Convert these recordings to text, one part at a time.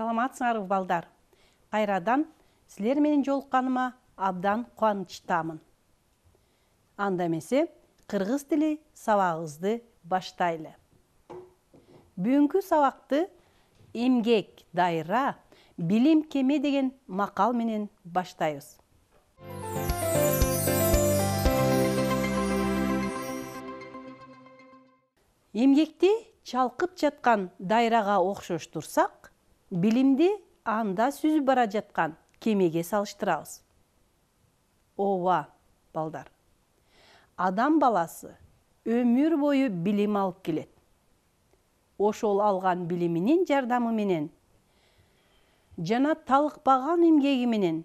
саламатсыңарбы балдар кайрадан силер менен жолукканыма абдан кубанычтамын анда месе қырғыз тілі сабагыбызды баштайлы бүгүнкү сабақты емгек дайра білім кеме деген мақал менен баштайбыз чалқып жатқан жаткан дайрага окшоштурсак билимди анда сүзүп бара жатқан кемеге салыштырабыз ооба балдар адам баласы өмір бою билим алып келет ошол алған билиминин жардамы менен жана талыкпаган эмгеги менен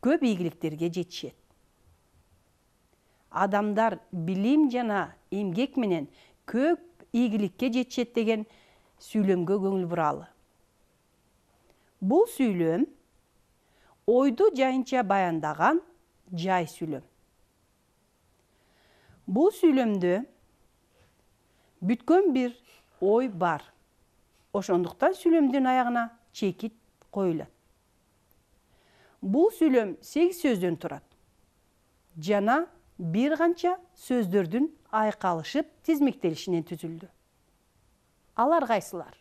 көп ийгиликтерге жетишет адамдар билим жана эмгек менен көп ийгиликке жетишет деген сүйлөмгө көңүл буралы Бұл сүйлім ойды жайынча баяндаған жай сүйлөм. Бұл сүйлімді бүткөн бир ой бар. Ошондуктан сүйлөмдүн аяғына чекит коюлат. Бұл сүйлөм 8 сөздөн турат. Жана бир канча сөздөрдүн айкалышып тизмектелишинен түзілді. Алар кайсылар?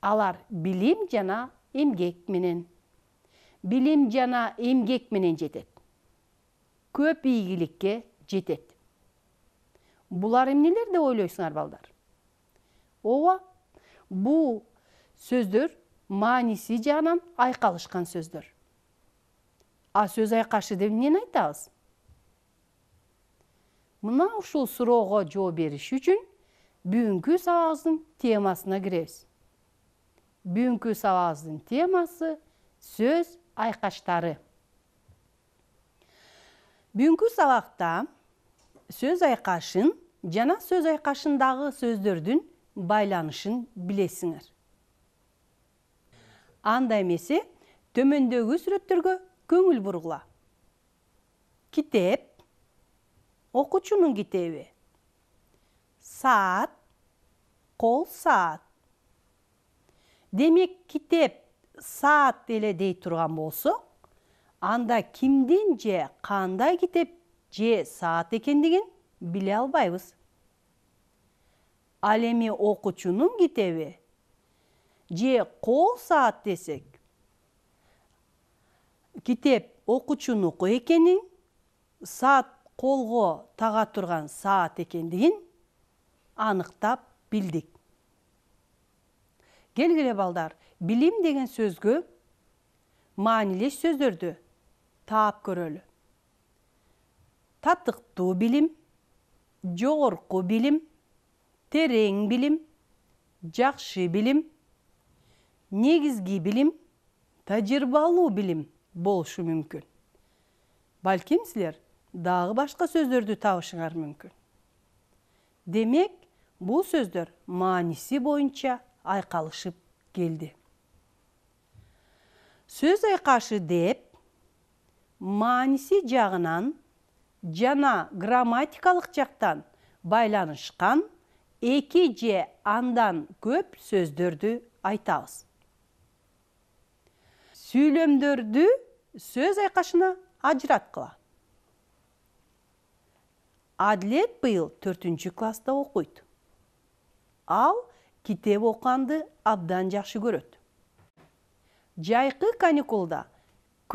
Алар билим жана эмгек менен билим жана эмгек менен жетет көп ийгиликке жетет булар эмнелер деп ойлойсуңар балдар ооба бул сөздөр мааниси жагынан айкалышкан сөздөр а сөз айкашы деп эмнени айтабыз мына ушул суроого жооп бериш үчүн бүгүнкү сабагыбыздын темасына киребиз бүгүнкү сабагыбыздын темасы сөз айқаштары. бүгүнкү сабакта сөз айқашын, жана сөз айкашындагы сөздөрдүн байланышын билесиңер анда эмесе төмөндөгү сүрөттөргө көңүл бургула китеп окуучунун китеби саат кол саат демек китеп саат эле дей турган болсок анда кимдин же кандай китеп же саат экендигин биле албайбыз ал эми окуучунун китеби же кол саат десек китеп окуучунуку экенин саат колго тага турган саат экендигин аныктап билдик келгіле балдар Білім деген сөзгө маанилеш сөздерді таап көрөлү татыктуу билим жогорку билим терең билим жакшы билим негизги билим тажрыйбалуу билим болушу мүмкүн балким силер дагы башка сөздөрдү табышыңар мүмкүн демек бул сөздөр мааниси боюнча айкалышып келди сөз айкашы деп мааниси жагынан жана грамматикалык жактан байланышкан эки же андан көп сөздөрдү айтабыз сүйлөмдөрдү сөз айкашына ажыраткыла адилет быйыл төртүнчү класста окуйт ал китеп окуганды абдан жакшы көрөт жайкы каникулда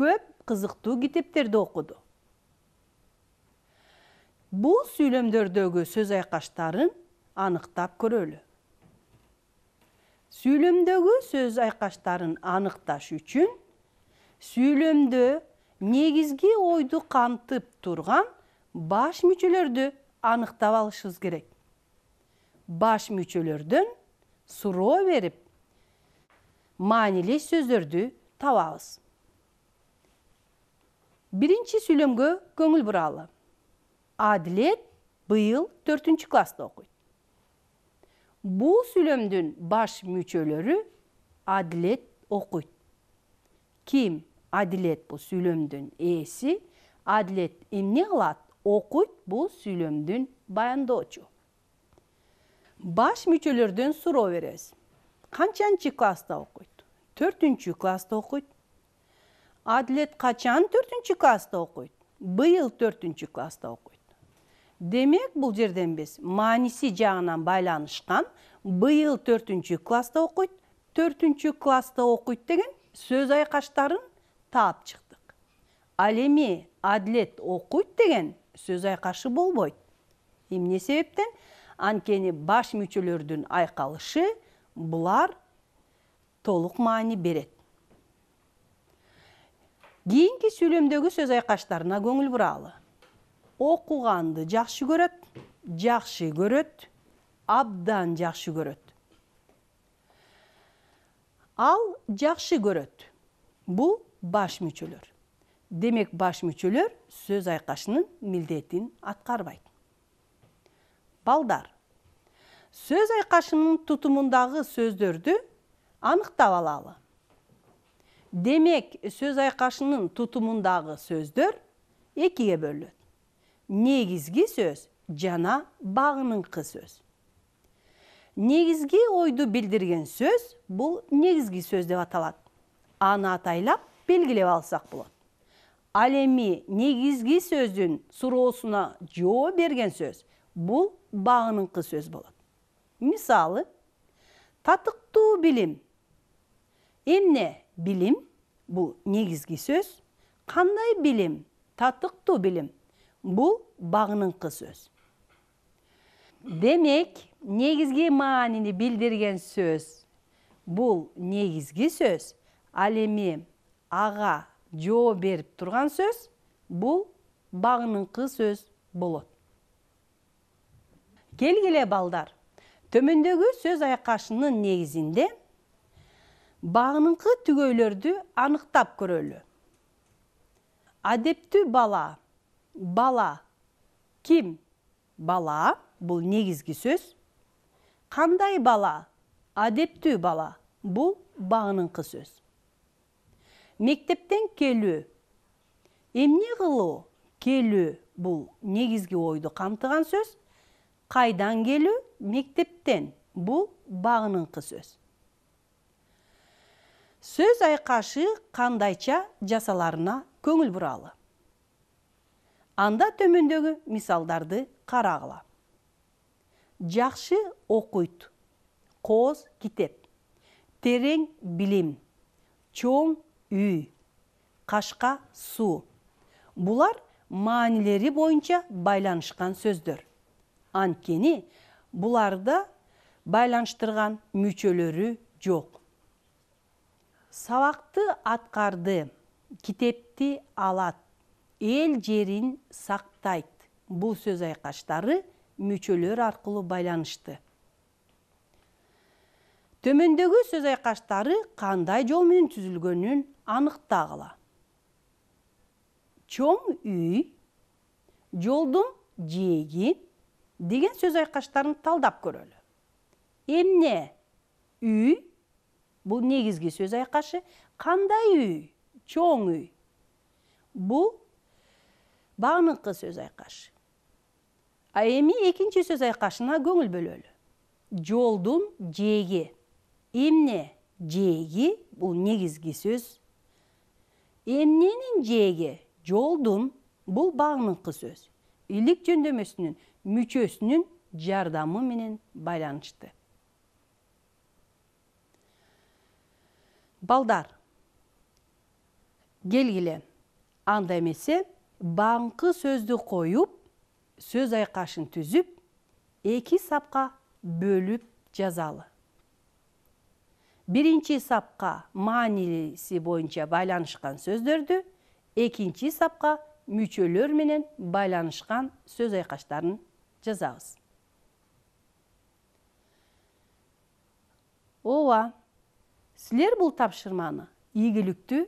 көп кызыктуу китептерди окуду бул сүйлөмдөрдөгү сөз айкаштарын аныктап көрөлү сүйлөмдөгү сөз айкаштарын аныкташ үчүн сүйлөмдө негизги ойду камтып турган баш мүчөлөрдү аныктап алышыбыз керек баш мүчөлөрдөн суроо берип маанилүү сөздөрдү табабыз биринчи сүйлөмгө көңүл буралы адилет быйыл төртүнчү класста окуйт бул сүйлөмдүн баш мүчөлөрү адилет окуйт ким адилет бул сүйлөмдүн ээси адилет эмне кылат окуйт бул сүйлөмдүн баяндоочу баш мүчөлөрдөн суроо беребиз канчанчы класста окуйт төртүнчү класста окуйт адилет качан төртүнчү класста окуйт быйыл төртүнчү класста окуйт демек бул жерден биз мааниси жагынан байланышкан быйыл төртүнчү класста окуйт төртүнчү класста окуйт деген сөз айкаштарын таап чыктык ал эми адилет окуйт деген сөз айкашы болбойт эмне себептен анткени баш мүчөлөрдүн айкалышы булар толук маани берет кийинки сүйлөмдөгү сөз айкаштарына көңүл буралы окуганды жакшы көрөт жакшы көрөт абдан жакшы көрөт ал жакшы көрөт бул баш мүчөлөр демек баш мүчөлөр сөз айкашынын милдетин аткарбайт балдар сөз айқашының тұтымындағы сөздерді анықтап алалы демек сөз айқашының тұтымындағы сөздер екеге бөлінеді негізгі сөз жана бағыныңқы сөз негізгі ойды білдірген сөз бұл негізгі сөз деп аталады аны атайлап белгілеп алсақ болады ал эми сөздің сөздүн суроосуна жооп берген сөз бұл, бааныңқы сөз болады мисалы татыктуу билим эмне билим бул негизги сөз кандай билим татыктуу билим бул багыныңкы сөз демек негизги маанини билдирген сөз бул негизги сөз ал эми ага жооп берип турган сөз бул багыныңкы сөз болот Келгеле балдар төміндегі сөз аяқашының негізінде бағыныңқы түгөйлерді анықтап көрөлү Адепті бала бала кім бала бұл негізгі сөз қандай бала адептүү бала бұл бағыныңқы сөз мектептен келу, емне ғылу келу бұл негізгі ойды қамтыған сөз қайдан келу мектептен бұл бағыныңқы сөз сөз айқашы қандайша жасаларына көңіл бұралы анда төмендегі мисалдарды қарағыла жақшы оқыт, қоз китеп терең білім чоң үй қашқа су бұлар маанилери бойынша байланышқан сөздер анткени бұларда байланыштырган мүчөлөрү жоқ. сабакты атқарды, китепти алат эл жерин сактайт бұл сөз айкаштары мүчөлөр арқылы байланышты төмөндөгү сөз айкаштары кандай жол менен түзүлгөнүн аныктагыла чоң үй жолдун жээги деген сөз айқаштарын талдап көрөлү эмне үй бұл негізге сөз айқашы қандай үй чоң үй бұл бағыныңқы сөз айқашы а эми сөз айқашына көңіл бөлөлү жолдун жээги эмне жээги бұл негізге сөз эмненин жээги жолдун бұл бағыныңқы сөз илик жөндемесінің мүчөсүнүн жардамы менен байланышты балдар келгиле анда эмесе баңкы сөздү коюп сөз айкашын түзүп эки сапка бөлүп жазалы биринчи сапка мааниси боюнча байланышкан сөздөрдү экинчи сапка мүчөлөр менен байланышкан сөз айкаштарын جزاؤز ооба силер бул тапшырманы ийгиликтүү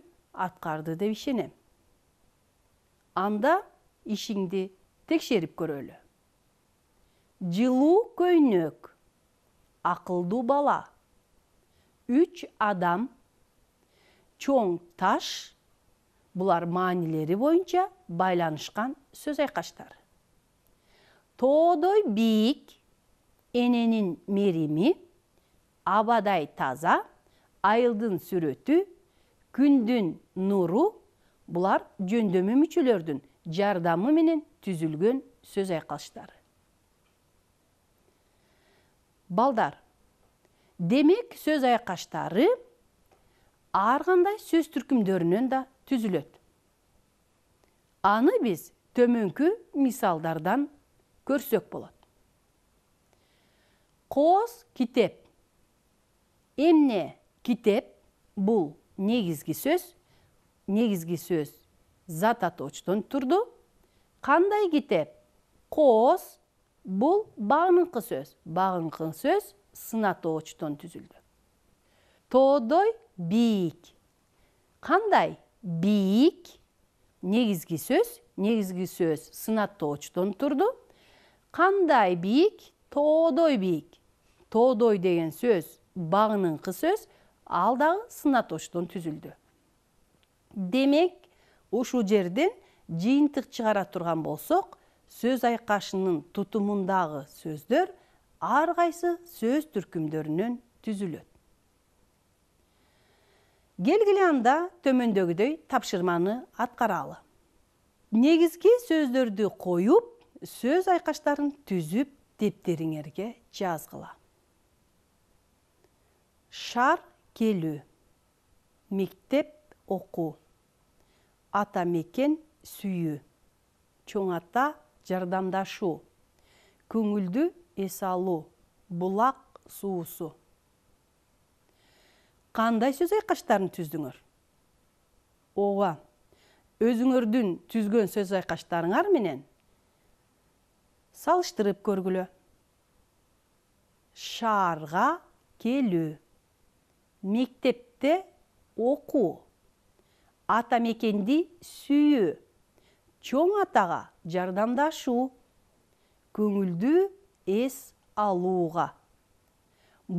атқарды деп ишенем анда ишиңди текшеріп көрөлү жылуу көйнөк ақылды бала үч адам чоң таш бұлар маанилери бойынша байланышкан сөз айқаштар. Тодой биік, Эненин мерімі, абадай таза, айылдың сүрөтү, күндүн нуру, бұлар жөндөмі мүчөлөрдүн жардамы менен түзүлгөн сөз айкалыштары. Балдар, демек сөз айкаштары арғандай сөз түркімдөрінен да түзүлөт. Аны біз төмөнкү мисалдардан көрсек болады қос китеп эмне китеп бұл негізгі сөз негізгі сөз зат атоочтон тұрды қандай китеп қос бұл бағыныңқы сөз бағыныңқы сөз сынатоочтон түзілді тоодой бийик қандай бийик негізгі сөз негізгі сөз сынатоочтон турду қандай биік тоодой биік тоодой деген сөз бағыныңқы сөз алдағы дагы сынаточтон түзүлдү демек ушул жерден жыйынтык чыгара турган болсок сөз айқашының тутумундагы сөздөр ар кайсы сөз түркүмдөрүнөн түзүлөт келгиле анда төмөндөгүдөй тапшырманы аткаралы негизги сөздөрдү қойып, сөз айкаштарын түзүп дептериңерге жазгыла шар келүү мектеп окуу ата мекен сүйүү чоң ата жардамдашуу көңүлдү эс алуу булак суусу кандай сөз айкаштарын түздүңөр ооба өзүңөрдүн түзгөн сөз айкаштарыңар менен салыштырып көргүлө Шарға келүү мектепте оқу. ата мекенди сүйүү чоң атага жардамдашуу көңүлдүү эс алууга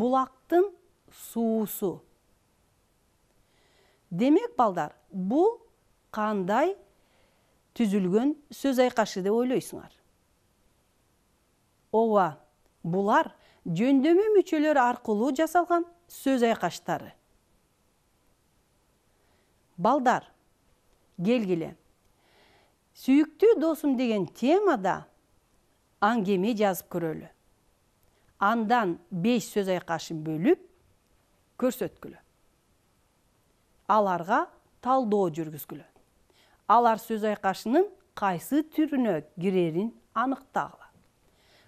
булактын суусу демек балдар бұл қандай түзілген сөз айқашыды деп ойлайсыңар ооба бұлар жөндөмө мүчөлөр аркылуу жасалған сөз айкаштары балдар келгиле сүйүктүү досум деген темада аңгеме жазып көрөлү андан 5 сөз айкашын бөлүп көрсөткүлө аларга талдоо жүргүзгүлө алар сөз айкашынын кайсы түрүнө кирерин аныктагыла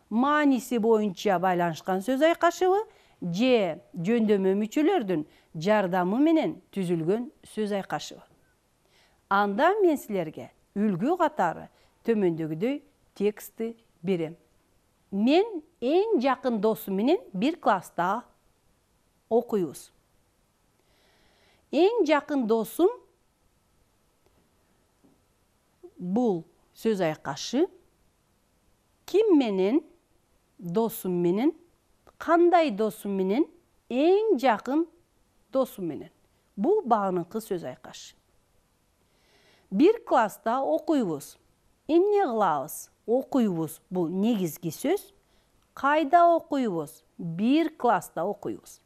мааниси боюнча байланышкан сөз айкашыбы же жөндөмө мүчөлөрдүн жардамы менен түзүлгөн сөз айкашыбы анда мен силерге үлгү катары төмөндөгүдөй текстти берем мен эң жақын досум менен бир класста окуйбуз эң жакын досум бул сөз айқашы ким менен досым менен қандай досым менен эң жакын досым менен бул бағыныңқы сөз айкаш Бір класста окуйбуз эмне кылабыз окуйбуз Бұл негізге сөз Қайда окуйбуз бир класста окуйбуз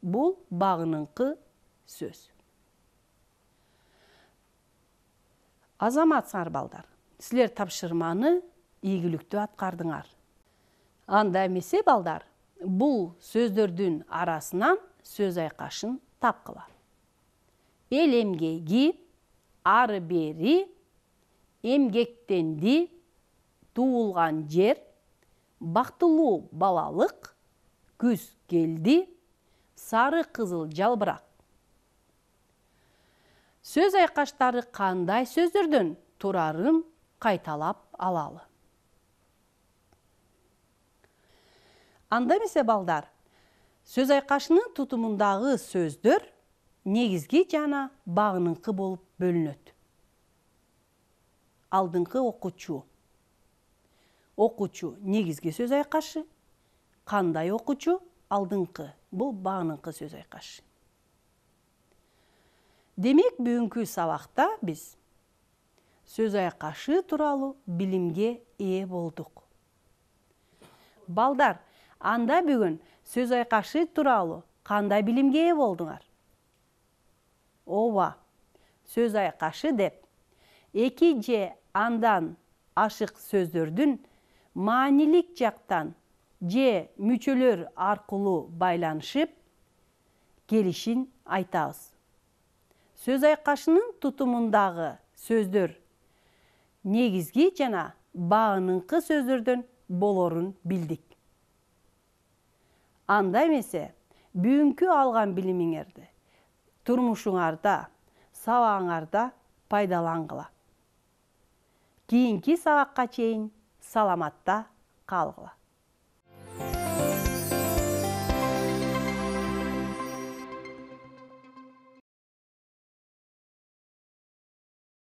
Бұл бағыныңқы сөз Азамат балдар Сілер тапшырманы ийгиликтүү атқардыңар анда эмесе балдар бұл сөздердің арасынан сөз айқашын тапқыла эмгеги ары бери эмгектенди туылған жер бақтылу балалық күз келди, сары қызыл жалбырақ сөз айқаштары қандай сөздөрдөн турарын қайталап алалы анда месе балдар сөз айкашынын тутумундагы сөздөр негизги жана багыныңкы болуп бөлүнөт алдыңкы оқучу. окуучу негізге сөз айкашы кандай окуучу алдыңкы бул бағыныңқы сөз айкашы демек бүгүнкү сабакта біз сөз айқашы тууралуу білімге ээ болдық. балдар анда бүгін сөз айқашы туралы қандай білімге ие болдыңар ооба сөз айқашы деп эки же андан ашық сөздөрдүн маанилик жақтан же мүчөлөр аркылуу байланышып келишин айтабыз сөз айкашынын тутумундагы сөздөр негизги жана қы сөздөрдөн болорун билдик анда эмесе бүгүнкү алган билимиңерди турмушуңарда сабагыңарда пайдалангыла кийинки сабакка чейин саламатта калгыла